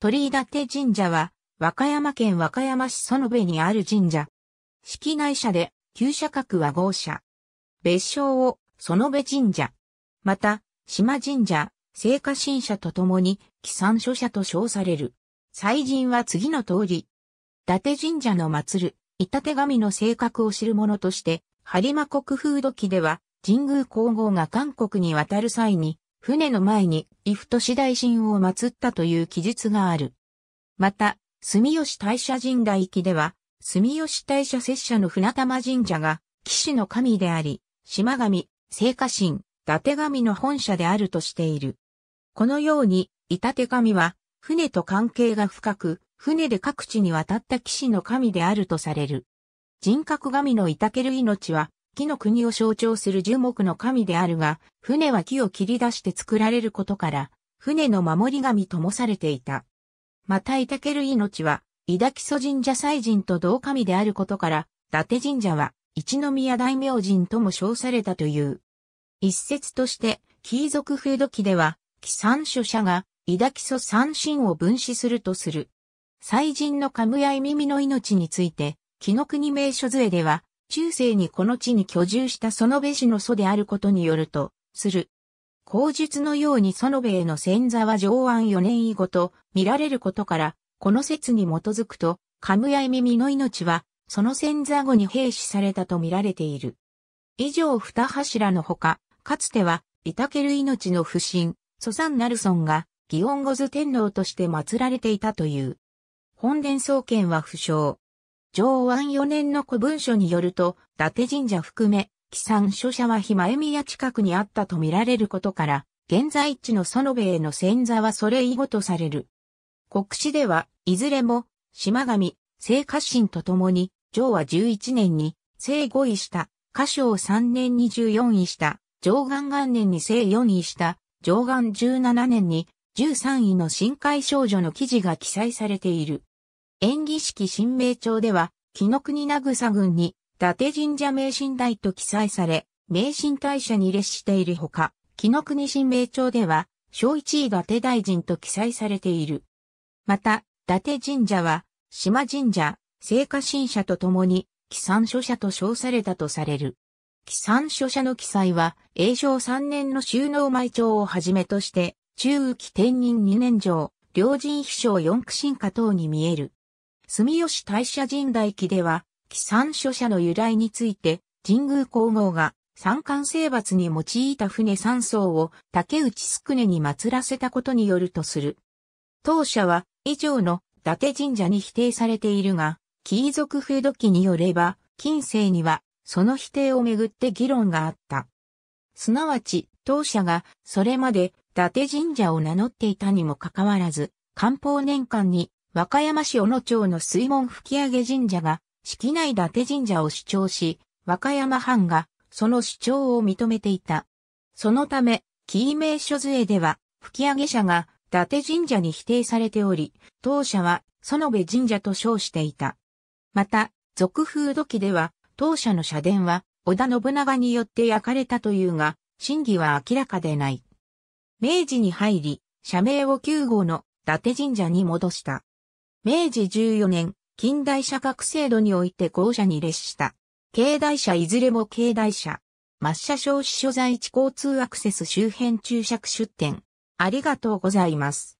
鳥居立神社は、和歌山県和歌山市園部にある神社。式内社で、旧社格和合社。別称を、園部神社。また、島神社、聖火神社とともに、帰産書社と称される。祭神は次の通り。伊達神社の祀る、伊達神の性格を知る者として、播磨国風土記では、神宮皇后が韓国に渡る際に、船の前に、イフト市大神を祀ったという記述がある。また、住吉大社神代行では、住吉大社拙者の船玉神社が、騎士の神であり、島神、聖火神、伊達神の本社であるとしている。このように、伊達神は、船と関係が深く、船で各地に渡った騎士の神であるとされる。人格神の伊達る命は、木の国を象徴する樹木の神であるが、船は木を切り出して作られることから、船の守り神ともされていた。また、いたける命は、伊ダキ神社祭神と同神であることから、伊達神社は、一宮大明神とも称されたという。一説として、貴族風土記では、貴三書者が、伊ダキ三神を分子するとする。祭神のカむやい耳の命について、木の国名所杖では、中世にこの地に居住した園部氏の祖であることによると、する。口述のように園部への先座は上安4年以後と見られることから、この説に基づくと、カムヤエミミの命は、その先座後に兵士されたと見られている。以上二柱のほか、かつては、イタケル命の不信、ソサン・ナルソンが、ギオンゴズ天皇として祀られていたという。本殿創建は不詳。上安4年の古文書によると、伊達神社含め、紀山書社は日前宮近くにあったと見られることから、現在地の園部への潜座はそれ以後とされる。国史では、いずれも、島神、聖家臣と共に、上は11年に、聖5位した、歌唱3年に14位した、上岸元年に聖4位した、上岸17年に、13位の深海少女の記事が記載されている。演技式新名帳では、紀の国名草郡に、伊達神社名神台と記載され、名神大社に列しているほか、紀の国新名帳では、小一位伊達大臣と記載されている。また、伊達神社は、島神社、聖火神社とともに、帰参書社と称されたとされる。帰参書社の記載は、永正三年の収納前帳をはじめとして、中期天人二年上、両人秘書四苦進化等に見える。住吉大社神代記では、紀三書社の由来について、神宮皇后が三冠征伐に用いた船三艘を竹内宿根に祀らせたことによるとする。当社は以上の伊達神社に否定されているが、貴族風土記によれば、近世にはその否定をめぐって議論があった。すなわち、当社がそれまで伊達神社を名乗っていたにもかかわらず、官方年間に和歌山市小野町の水門吹上神社が、式内伊達神社を主張し、和歌山藩が、その主張を認めていた。そのため、キー名所図では、吹上社が、伊達神社に否定されており、当社は、園部神社と称していた。また、俗風土器では、当社の社殿は、織田信長によって焼かれたというが、真偽は明らかでない。明治に入り、社名を9号の伊達神社に戻した。明治14年、近代社学制度において校舎に列した。境内社いずれも境内社。抹茶消費所在地交通アクセス周辺注釈出店。ありがとうございます。